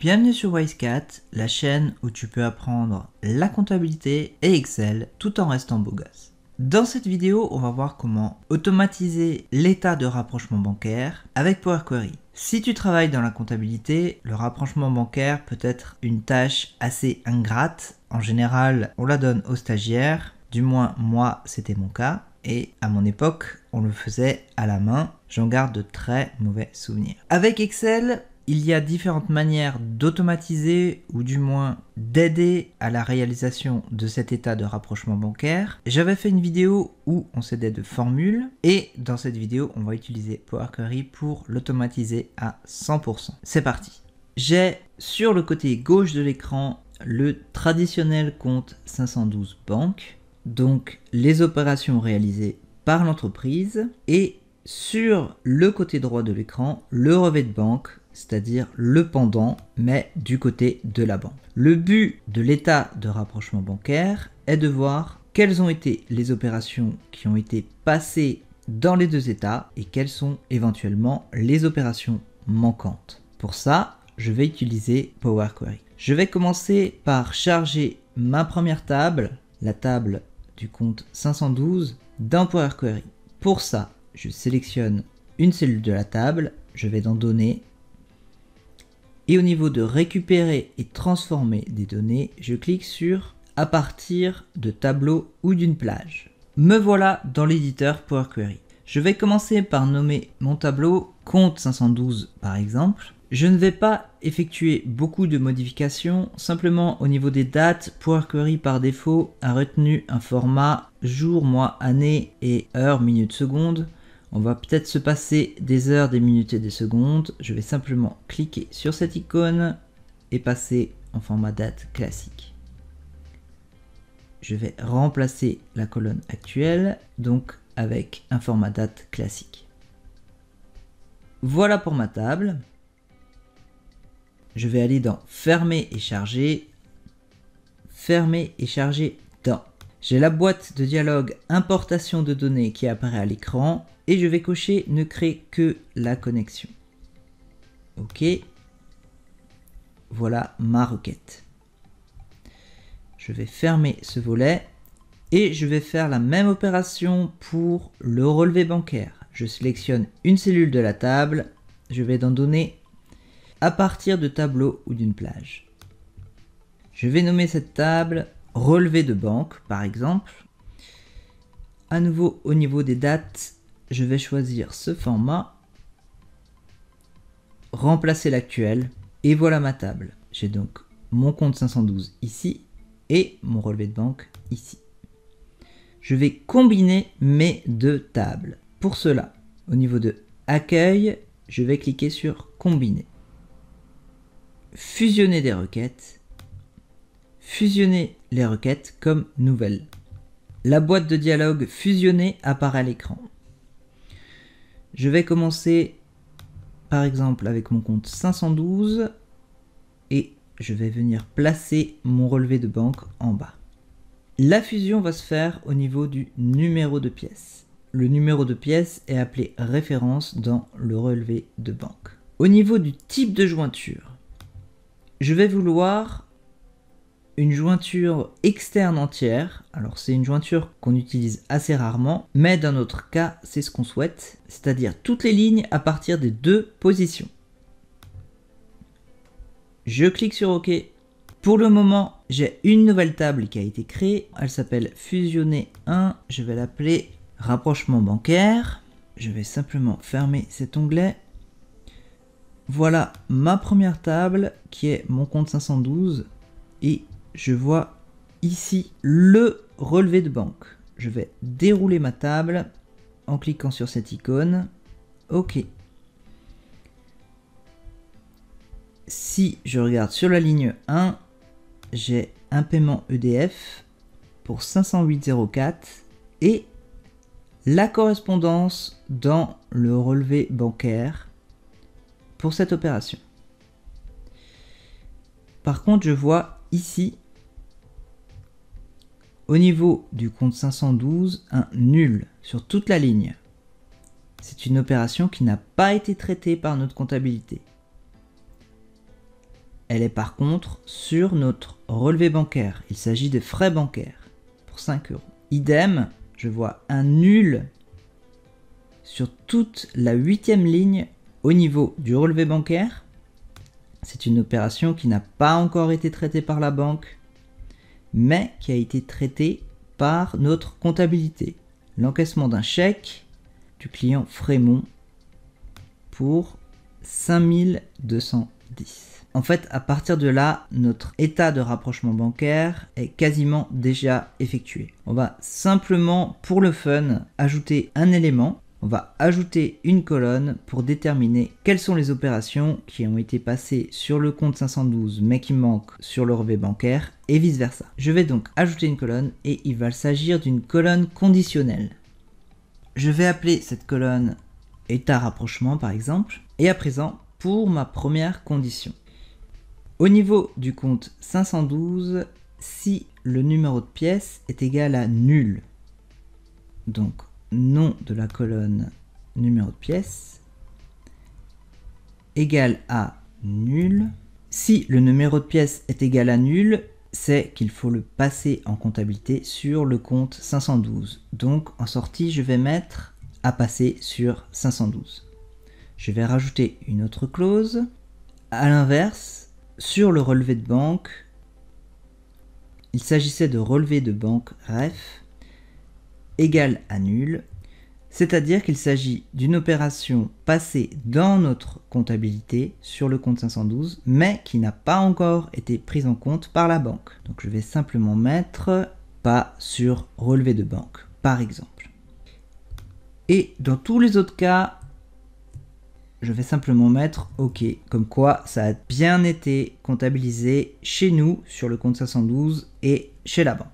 Bienvenue sur Wisecat, la chaîne où tu peux apprendre la comptabilité et Excel tout en restant beau gosse. Dans cette vidéo, on va voir comment automatiser l'état de rapprochement bancaire avec Power Query. Si tu travailles dans la comptabilité, le rapprochement bancaire peut être une tâche assez ingrate. En général, on la donne aux stagiaires, du moins moi c'était mon cas, et à mon époque, on le faisait à la main. J'en garde de très mauvais souvenirs. Avec Excel, il y a différentes manières d'automatiser ou du moins d'aider à la réalisation de cet état de rapprochement bancaire. J'avais fait une vidéo où on s'aidait de formules et dans cette vidéo on va utiliser Power Query pour l'automatiser à 100%. C'est parti J'ai sur le côté gauche de l'écran le traditionnel compte 512 banque, donc les opérations réalisées par l'entreprise et sur le côté droit de l'écran, le revêt de banque c'est-à-dire le pendant, mais du côté de la banque. Le but de l'état de rapprochement bancaire est de voir quelles ont été les opérations qui ont été passées dans les deux états et quelles sont éventuellement les opérations manquantes. Pour ça, je vais utiliser Power Query. Je vais commencer par charger ma première table, la table du compte 512, dans Power Query. Pour ça, je sélectionne une cellule de la table, je vais dans Données, et au niveau de récupérer et transformer des données, je clique sur à partir de tableau ou d'une plage. Me voilà dans l'éditeur Power Query. Je vais commencer par nommer mon tableau compte 512 par exemple. Je ne vais pas effectuer beaucoup de modifications, simplement au niveau des dates, Power Query par défaut a retenu un format jour, mois, année et heure, minute, seconde. On va peut-être se passer des heures, des minutes et des secondes. Je vais simplement cliquer sur cette icône et passer en format date classique. Je vais remplacer la colonne actuelle, donc avec un format date classique. Voilà pour ma table. Je vais aller dans fermer et charger. Fermer et charger dans. J'ai la boîte de dialogue importation de données qui apparaît à l'écran et je vais cocher ne crée que la connexion. Ok. Voilà ma requête. Je vais fermer ce volet et je vais faire la même opération pour le relevé bancaire. Je sélectionne une cellule de la table, je vais en donner à partir de tableau ou d'une plage. Je vais nommer cette table relevé de banque par exemple. À nouveau au niveau des dates, je vais choisir ce format, remplacer l'actuel, et voilà ma table. J'ai donc mon compte 512 ici et mon relevé de banque ici. Je vais combiner mes deux tables. Pour cela, au niveau de Accueil, je vais cliquer sur Combiner. Fusionner des requêtes. Fusionner les requêtes comme nouvelles. La boîte de dialogue Fusionner apparaît à l'écran. Je vais commencer par exemple avec mon compte 512 et je vais venir placer mon relevé de banque en bas. La fusion va se faire au niveau du numéro de pièce. Le numéro de pièce est appelé référence dans le relevé de banque. Au niveau du type de jointure, je vais vouloir jointure externe entière. Alors c'est une jointure qu'on utilise assez rarement, mais dans notre cas c'est ce qu'on souhaite, c'est-à-dire toutes les lignes à partir des deux positions. Je clique sur OK. Pour le moment, j'ai une nouvelle table qui a été créée. Elle s'appelle Fusionner 1. Je vais l'appeler Rapprochement bancaire. Je vais simplement fermer cet onglet. Voilà ma première table qui est mon compte 512 et je vois ici le relevé de banque. Je vais dérouler ma table en cliquant sur cette icône. OK. Si je regarde sur la ligne 1, j'ai un paiement EDF pour 508,04 et la correspondance dans le relevé bancaire pour cette opération. Par contre, je vois ici, au niveau du compte 512, un nul sur toute la ligne. C'est une opération qui n'a pas été traitée par notre comptabilité. Elle est par contre sur notre relevé bancaire. Il s'agit des frais bancaires pour 5 euros. Idem, je vois un nul sur toute la huitième ligne au niveau du relevé bancaire c'est une opération qui n'a pas encore été traitée par la banque, mais qui a été traitée par notre comptabilité. L'encaissement d'un chèque du client Frémont pour 5210. En fait, à partir de là, notre état de rapprochement bancaire est quasiment déjà effectué. On va simplement, pour le fun, ajouter un élément on va ajouter une colonne pour déterminer quelles sont les opérations qui ont été passées sur le compte 512 mais qui manquent sur le relevé bancaire et vice versa. Je vais donc ajouter une colonne et il va s'agir d'une colonne conditionnelle. Je vais appeler cette colonne état rapprochement par exemple et à présent pour ma première condition. Au niveau du compte 512, si le numéro de pièce est égal à nul, donc nom de la colonne numéro de pièce égal à nul. Si le numéro de pièce est égal à nul, c'est qu'il faut le passer en comptabilité sur le compte 512. Donc en sortie, je vais mettre à passer sur 512. Je vais rajouter une autre clause. À l'inverse, sur le relevé de banque, il s'agissait de relevé de banque REF égal à nul, c'est-à-dire qu'il s'agit d'une opération passée dans notre comptabilité sur le compte 512, mais qui n'a pas encore été prise en compte par la banque. Donc je vais simplement mettre pas sur relevé de banque, par exemple. Et dans tous les autres cas, je vais simplement mettre OK, comme quoi ça a bien été comptabilisé chez nous sur le compte 512 et chez la banque.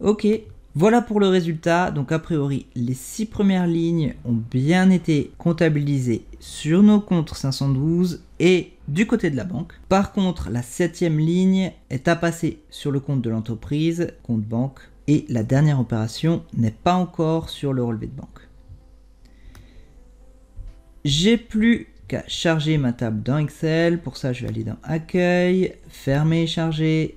OK, voilà pour le résultat. Donc a priori, les six premières lignes ont bien été comptabilisées sur nos comptes 512 et du côté de la banque. Par contre, la septième ligne est à passer sur le compte de l'entreprise, compte banque, et la dernière opération n'est pas encore sur le relevé de banque. J'ai plus qu'à charger ma table dans Excel. Pour ça, je vais aller dans Accueil, Fermer et charger,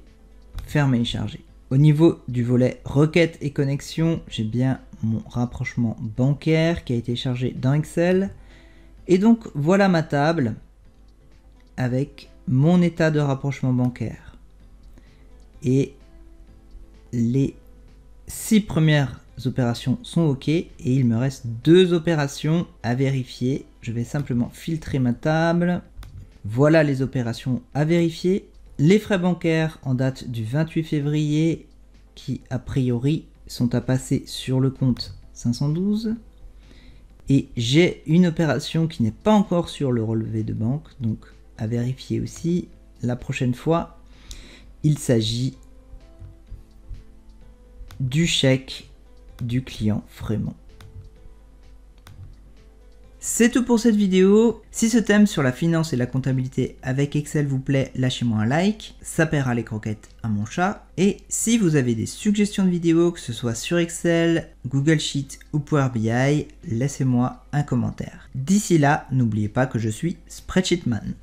Fermer et charger. Au niveau du volet requêtes et connexions, j'ai bien mon rapprochement bancaire qui a été chargé dans Excel. Et donc voilà ma table avec mon état de rapprochement bancaire et les six premières opérations sont OK et il me reste deux opérations à vérifier. Je vais simplement filtrer ma table. Voilà les opérations à vérifier. Les frais bancaires en date du 28 février, qui a priori sont à passer sur le compte 512. Et j'ai une opération qui n'est pas encore sur le relevé de banque, donc à vérifier aussi la prochaine fois. Il s'agit du chèque du client Frémont. C'est tout pour cette vidéo. Si ce thème sur la finance et la comptabilité avec Excel vous plaît, lâchez-moi un like, ça paiera les croquettes à mon chat. Et si vous avez des suggestions de vidéos, que ce soit sur Excel, Google Sheets ou Power BI, laissez-moi un commentaire. D'ici là, n'oubliez pas que je suis Spreadsheetman.